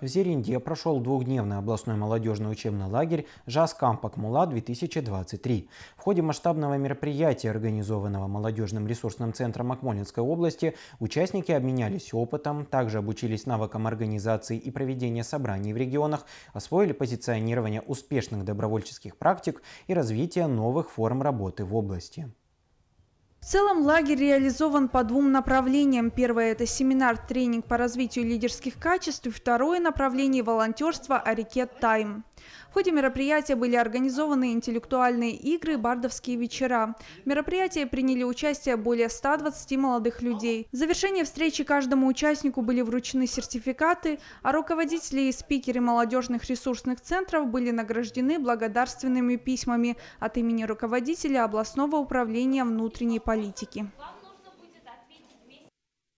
В Зеринде прошел двухдневный областной молодежный учебный лагерь «ЖАЗ Кампак Мула-2023». В ходе масштабного мероприятия, организованного молодежным ресурсным центром Акмолинской области, участники обменялись опытом, также обучились навыкам организации и проведения собраний в регионах, освоили позиционирование успешных добровольческих практик и развитие новых форм работы в области. В целом лагерь реализован по двум направлениям. Первое – это семинар-тренинг по развитию лидерских качеств, и второе направление – волонтерство «Арикет Тайм». В ходе мероприятия были организованы интеллектуальные игры «Бардовские вечера». В мероприятии приняли участие более 120 молодых людей. В завершение встречи каждому участнику были вручены сертификаты, а руководители и спикеры молодежных ресурсных центров были награждены благодарственными письмами от имени руководителя областного управления внутренней политики.